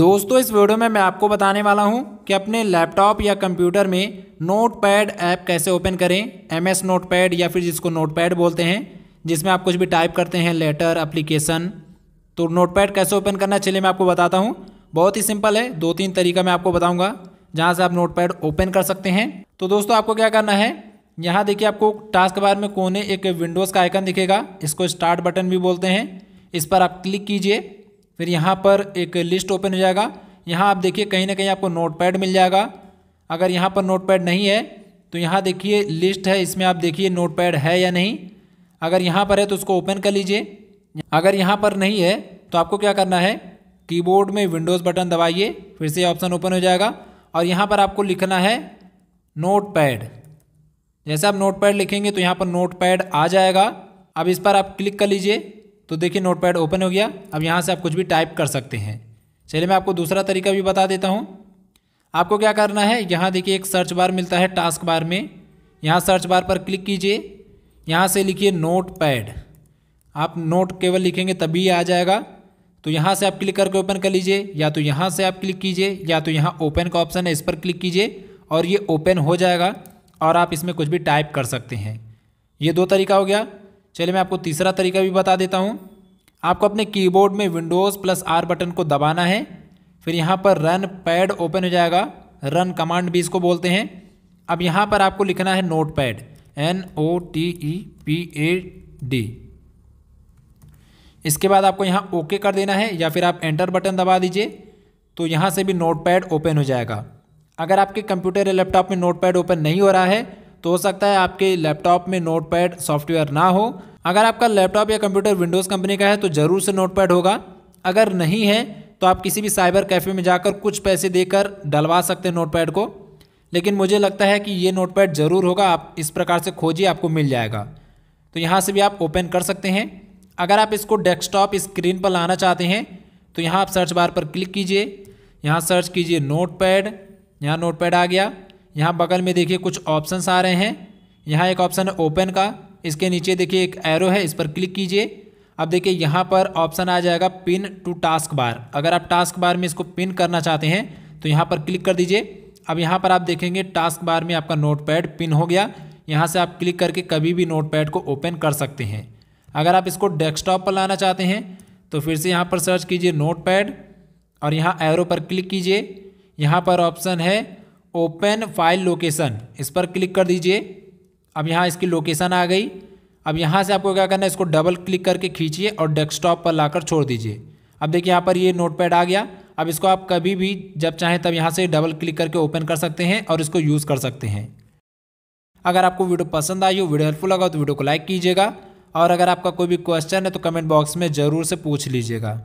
दोस्तों इस वीडियो में मैं आपको बताने वाला हूं कि अपने लैपटॉप या कंप्यूटर में नोटपैड ऐप कैसे ओपन करें एमएस नोटपैड या फिर जिसको नोटपैड बोलते हैं जिसमें आप कुछ भी टाइप करते हैं लेटर अप्लीकेशन तो नोटपैड कैसे ओपन करना चलिए मैं आपको बताता हूँ बहुत ही सिंपल है दो तीन तरीका मैं आपको बताऊँगा जहाँ से आप पैड ओपन कर सकते हैं तो दोस्तों आपको क्या करना है यहाँ देखिए आपको टास्क बार में कोने एक विंडोज़ का आइकन दिखेगा इसको स्टार्ट बटन भी बोलते हैं इस पर आप क्लिक कीजिए फिर यहाँ पर एक लिस्ट ओपन हो जाएगा यहाँ आप देखिए कहीं ना कहीं आपको नोटपैड मिल जाएगा अगर यहाँ पर नोटपैड नहीं है तो यहाँ देखिए लिस्ट है इसमें आप देखिए नोटपैड है या नहीं अगर यहाँ पर है तो उसको ओपन कर लीजिए अगर यहाँ पर नहीं है तो आपको क्या करना है कीबोर्ड में विंडोज़ बटन दबाइए फिर से ऑप्शन ओपन हो जाएगा और यहाँ पर आपको लिखना है नोट पैड जैसे आप नोट पैड लिखेंगे तो यहाँ पर नोट पैड आ जाएगा अब इस पर आप क्लिक कर लीजिए तो देखिए नोटपैड ओपन हो गया अब यहाँ से आप कुछ भी टाइप कर सकते हैं चलिए मैं आपको दूसरा तरीका भी बता देता हूँ आपको क्या करना है यहाँ देखिए एक सर्च बार मिलता है टास्क बार में यहाँ सर्च बार पर क्लिक कीजिए यहाँ से लिखिए नोट पैड आप नोट केवल लिखेंगे तभी आ जाएगा तो यहाँ से आप क्लिक करके ओपन कर लीजिए या तो यहाँ से आप क्लिक कीजिए या तो यहाँ ओपन का ऑप्शन है इस पर क्लिक कीजिए और ये ओपन हो जाएगा और आप इसमें कुछ भी टाइप कर सकते हैं ये दो तरीका हो गया चलिए मैं आपको तीसरा तरीका भी बता देता हूँ आपको अपने कीबोर्ड में विंडोज़ प्लस आर बटन को दबाना है फिर यहाँ पर रन पैड ओपन हो जाएगा रन कमांड भी इसको बोलते हैं अब यहाँ पर आपको लिखना है notepad N O T E P A D इसके बाद आपको यहाँ ओके कर देना है या फिर आप एंटर बटन दबा दीजिए तो यहाँ से भी नोट पैड ओपन हो जाएगा अगर आपके कंप्यूटर या लैपटॉप में नोट पैड ओपन नहीं हो रहा है तो हो सकता है आपके लैपटॉप में नोटपैड सॉफ्टवेयर ना हो अगर आपका लैपटॉप या कंप्यूटर विंडोज़ कंपनी का है तो ज़रूर से नोटपैड होगा अगर नहीं है तो आप किसी भी साइबर कैफ़े में जाकर कुछ पैसे देकर डलवा सकते हैं नोटपैड को लेकिन मुझे लगता है कि ये नोटपैड ज़रूर होगा आप इस प्रकार से खोजिए आपको मिल जाएगा तो यहाँ से भी आप ओपन कर सकते हैं अगर आप इसको डेस्कटॉप स्क्रीन पर लाना चाहते हैं तो यहाँ आप सर्च बार पर क्लिक कीजिए यहाँ सर्च कीजिए नोट पैड यहाँ नोट आ गया यहाँ बगल में देखिए कुछ ऑप्शंस आ रहे हैं यहाँ एक ऑप्शन है ओपन का इसके नीचे देखिए एक एरो है इस पर क्लिक कीजिए अब देखिए यहाँ पर ऑप्शन आ जाएगा पिन टू टास्क बार अगर आप टास्क बार में इसको पिन करना चाहते हैं तो यहाँ पर क्लिक कर दीजिए अब यहाँ पर आप देखेंगे टास्क बार में आपका नोट पिन हो गया यहाँ से आप क्लिक करके कभी भी नोट को ओपन कर सकते हैं अगर आप इसको डेस्कटॉप पर लाना चाहते हैं तो फिर से यहाँ पर सर्च कीजिए नोट और यहाँ एरो पर क्लिक कीजिए यहाँ पर ऑप्शन है ओपन फाइल लोकेशन इस पर क्लिक कर दीजिए अब यहाँ इसकी लोकेशन आ गई अब यहाँ से आपको क्या करना है इसको डबल क्लिक करके खींचिए और डेस्कटॉप पर लाकर छोड़ दीजिए अब देखिए यहाँ पर ये नोटपैड आ गया अब इसको आप कभी भी जब चाहें तब यहाँ से डबल क्लिक करके ओपन कर सकते हैं और इसको यूज़ कर सकते हैं अगर आपको वीडियो पसंद आई हो वीडियो हेल्पफुल लगा तो वीडियो को लाइक कीजिएगा और अगर आपका कोई भी क्वेश्चन है तो कमेंट बॉक्स में ज़रूर से पूछ लीजिएगा